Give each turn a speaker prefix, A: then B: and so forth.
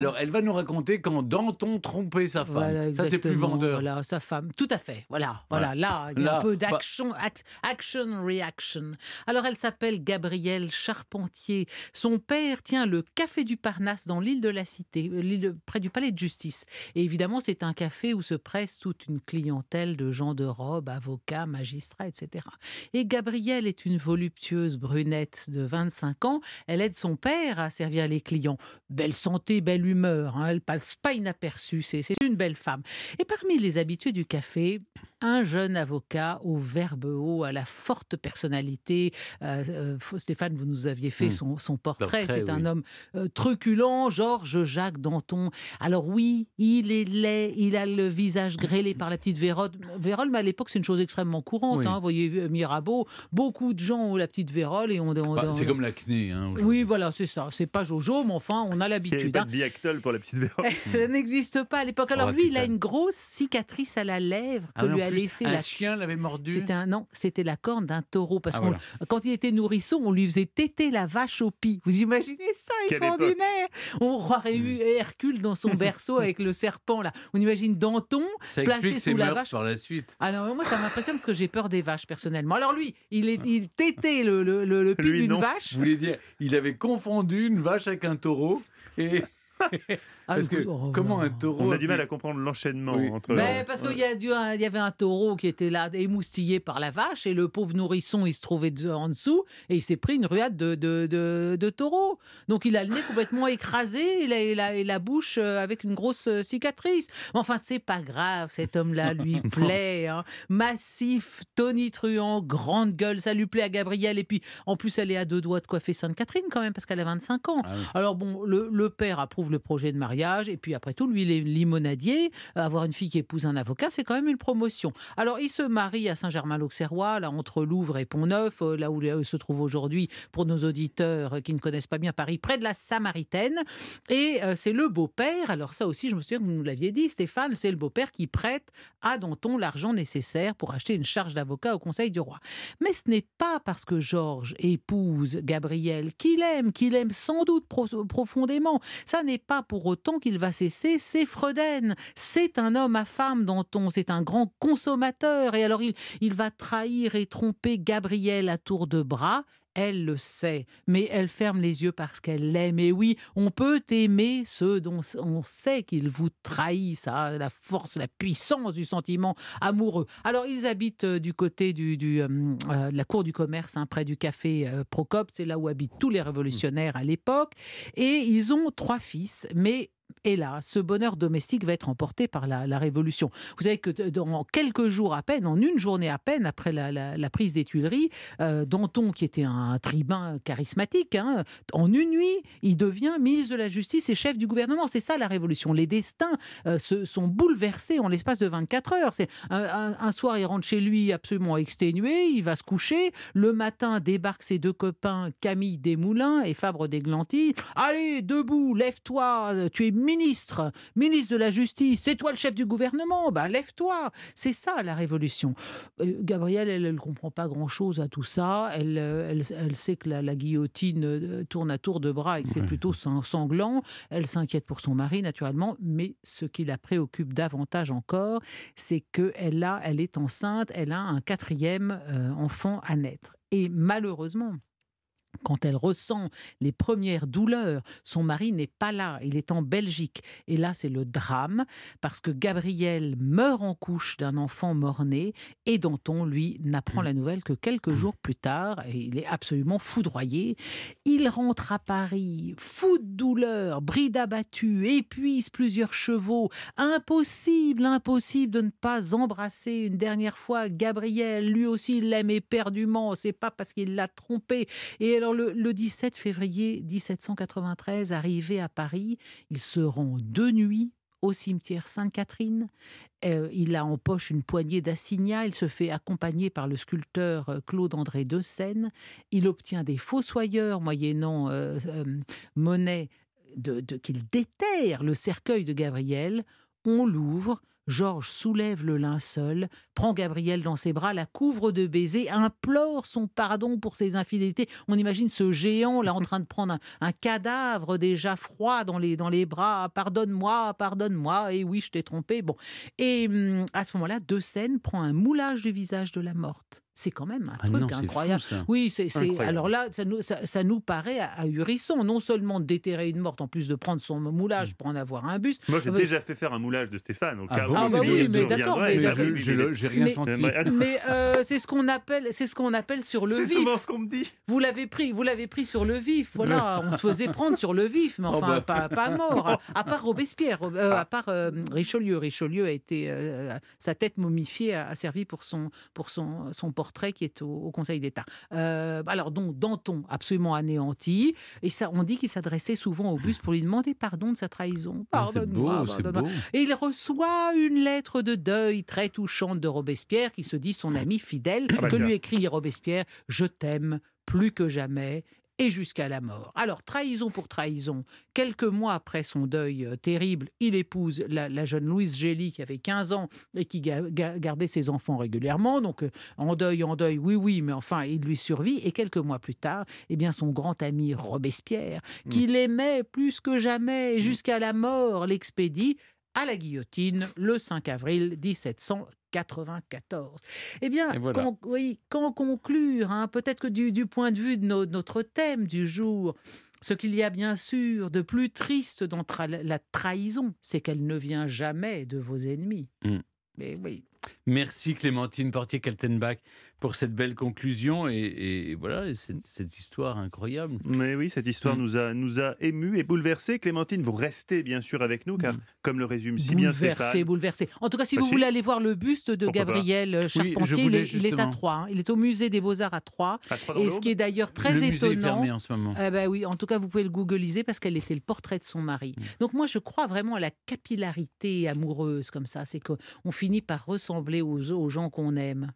A: Alors, elle va nous raconter quand Danton trompait sa femme. ça, c'est plus vendeur. Voilà, sa femme. Tout à fait. Voilà, voilà. Là, il y a un peu d'action, action, reaction. Alors, elle s'appelle Gabrielle Charpentier. Son père tient le Café du Parnasse dans l'île de la Cité, euh, près du Palais de Justice. Et évidemment, c'est un café où se presse toute une clientèle de gens de robe, avocats, magistrats, etc. Et Gabrielle est une voluptueuse brunette de 25 ans. Elle aide son père à servir les clients. Belle santé, belle l'humeur, hein. elle passe pas inaperçue, c'est une belle femme. Et parmi les habitués du café, un jeune avocat au verbe haut, à la forte personnalité. Euh, euh, Stéphane, vous nous aviez fait hmm. son, portrait. C'est un homme euh, truculent, Georges Jacques Danton. Alors oui, il est laid, il a le visage grêlé par la petite vérole, vérole mais à l'époque, c'est une chose extrêmement courante. vous hein. voyez, Mirabeau, beaucoup de gens ont la petite vérole et on... Bah, c'est comme l'acné. Hein, oui, voilà, c'est ça. C'est pas Jojo, mais enfin, on a l'habitude. Hein. pour la petite vérole. ça n'existe pas à l'époque. Oh, Alors lui, il a une grosse cicatrice à la lèvre ah que lui a un la... chien l'avait mordu. C'était un non, c'était la corne d'un taureau parce ah, que quand il était nourrisson, on lui faisait téter la vache au pis. Vous imaginez ça extraordinaire On aurait eu hmm. Hercule dans son berceau avec le serpent là. On imagine Danton placé sous la vache par la suite. Ah non, moi ça m'impressionne parce que j'ai peur des vaches personnellement. Alors lui, il est, ah. le pis d'une vache. Vous voulez dire, il avait confondu une vache avec un taureau et Ah, que oh comment un taureau. On a du mal à comprendre l'enchaînement entre. Ben, euh, parce qu'il y, y, avait un taureau qui était là, émoustillé par la vache, et le pauvre nourrisson, il se trouvait en dessous, et il s'est pris une ruade de, de, de, taureau. Donc il a le nez complètement écrasé, et la, la, bouche euh, avec une grosse euh, cicatrice. Enfin, c'est pas grave, cet homme-là lui plaît. Hein. Massif, tonitruant, grande gueule, ça lui plaît à Gabriel. Et puis, en plus, elle est à deux doigts de coiffer Sainte-Catherine quand même, parce qu'elle a 25 ans. Ah Alors bon, le, le père approuve le projet de mariage et puis après tout, lui, il est limonadier. Euh, avoir une fille qui épouse un avocat, c'est quand même une promotion. Alors, il se marie à Saint-Germain-l'Auxerrois, là, entre Louvre et Pont-Neuf, euh, là où il euh, se trouve aujourd'hui, pour nos auditeurs qui ne connaissent pas bien Paris, près de la Samaritaine. Et c'est le beau-père. Alors, ça aussi, je me souviens que vous nous l'aviez dit, Stéphane, c'est le beau-père qui prête à Danton l'argent nécessaire pour acheter une charge d'avocat au Conseil du Roi. Mais ce n'est pas parce que Georges épouse Gabriel qu'il aime, qu'il aime sans doute profondément. Ça n'est pas pour autant qu'il va cesser, c'est Freuden. C'est un homme à femme, dont Danton. C'est un grand consommateur. Et alors, il, il va trahir et tromper Gabriel à tour de bras. Elle le sait, mais elle ferme les yeux parce qu'elle l'aime. Et oui, on peut aimer ceux dont on sait qu'ils vous trahissent. Ah, la force, la puissance du sentiment amoureux. Alors, ils habitent euh, du côté du, euh, euh, de la cour du commerce, hein, près du café Procope. C'est là où habitent tous les révolutionnaires à l'époque. Et ils ont trois fils, mais et là, ce bonheur domestique va être emporté par la, Révolution. Vous savez que euh, dans quelques jours à peine, en une journée à peine après la, prise des Tuileries, euh, Danton, qui était un, tribun charismatique, hein, en une nuit, il devient ministre de la Justice et chef du gouvernement. C'est ça la Révolution. Les destins euh, se, sont bouleversés en l'espace de 24 heures. C'est un, soir, il rentre chez lui absolument exténué, il va se coucher. Le matin, débarquent ses deux copains Camille Desmoulins et Fabre Desglanty. Allez, debout, lève-toi, tu es ministre, ministre de la Justice, c'est toi le chef du gouvernement, ben lève-toi. C'est ça la révolution. Euh, Gabrielle, elle ne comprend pas grand-chose à tout ça. Elle, euh, elle, sait que la, guillotine euh, tourne à tour de bras et que c'est plutôt sanglant. Elle s'inquiète pour son mari, naturellement, mais ce qui la préoccupe davantage encore, c'est qu'elle elle est enceinte, elle a un quatrième enfant à naître. Et malheureusement, quand elle ressent les premières douleurs, son mari n'est pas là, il est en Belgique. Et là, c'est le drame, parce que Gabrielle meurt en couche d'un enfant mort-né, et Danton, lui, n'apprend mmh. la nouvelle que quelques mmh. jours plus tard, et il est absolument foudroyé. Il rentre à Paris, fou de douleur, bride abattue, épuise plusieurs chevaux. Impossible, impossible de ne pas embrasser une dernière fois Gabrielle. Lui aussi, il l'aime éperdument, c'est pas parce qu'il l'a trompée. Et le, 17 février 1793, arrivé à Paris, il se rend deux nuits au cimetière Sainte-Catherine. Euh, il a en poche une poignée d'assignats. Il se fait accompagner par le sculpteur euh, Claude-André de Seine. Il obtient des fossoyeurs moyennant euh, monnaie qu'il déterre le cercueil de Gabriel. On l'ouvre, Georges soulève le linceul, prend Gabrielle dans ses bras, la couvre de baisers, implore son pardon pour ses infidélités. On imagine ce géant là en train de prendre un, cadavre déjà froid dans les, dans les bras. Pardonne-moi, pardonne-moi. Et eh oui, je t'ai trompé. Bon. Et hum, à ce moment-là, De Seine prend un moulage du visage de la morte c'est quand même un ah truc incroyable. oui, c'est alors là, ça nous, ça, nous paraît ahurissant, non seulement de déterrer une morte, en plus de prendre son moulage mm. pour en avoir un buste. Moi, j'ai euh, déjà fait faire un moulage de Stéphane au ah bon, ah bah oui, mais d'accord, j'ai rien senti. Mais euh, c'est ce qu'on appelle, c'est ce qu'on appelle sur le vif. C'est qu'on me dit. Vous l'avez pris, vous l'avez pris sur le vif. Voilà, on se faisait prendre sur le vif, mais oh enfin, bah. pas, mort. À part Robespierre, euh, ah. à part Richelieu. Richelieu a été sa tête momifiée a, servi pour son pour son son portrait portrait qui est au, Conseil d'État. Euh, alors, Danton, absolument anéanti. Et ça, on dit qu'il s'adressait souvent au bus pour lui demander pardon de sa trahison. Ah, pardonne-moi. et il reçoit une lettre de deuil très touchante de Robespierre qui se dit son ami fidèle, ah, bah, que lui écrit Robespierre Je t'aime plus que jamais et jusqu'à la mort. Alors, trahison pour trahison, quelques mois après son deuil euh, terrible, il épouse la, jeune Louise Gély qui avait 15 ans et qui gardait ses enfants régulièrement. Donc, euh, en deuil, en deuil, oui, oui, mais enfin, il lui survit. Et quelques mois plus tard, eh bien, son grand ami Robespierre, mmh. qui qu'il aimait plus que jamais mmh. jusqu'à la mort, l'expédie à la guillotine le 5 avril 1794. Eh bien, oui, conclure hein, Peut-être que du, point de vue de notre thème du jour, ce qu'il y a bien sûr de plus triste dans la trahison, c'est qu'elle ne vient jamais de vos ennemis. Mm. Mais oui. Merci Clémentine Portier-Kaltenbach pour cette belle conclusion et, voilà, cette, histoire incroyable. Mais oui, cette histoire mm. nous, a, nous a émus et bouleversés. Clémentine, vous restez bien sûr avec nous, car mm. comme le résume si bien Stéphane... Bouleversé, En tout cas, si bah, vous voulez aller voir le buste de Gabriel euh, Charpentier, il, est, à Troyes. Hein. Il est au musée des Beaux-Arts à Troyes. et ce qui est d'ailleurs très le étonnant... Musée est fermé en ce moment. Eh ben oui, en tout cas, vous pouvez le googliser parce qu'elle était le portrait de son mari. Mm. Donc moi, je crois vraiment à la capillarité amoureuse comme ça. C'est qu'on finit par ressembler aux, aux gens qu'on aime.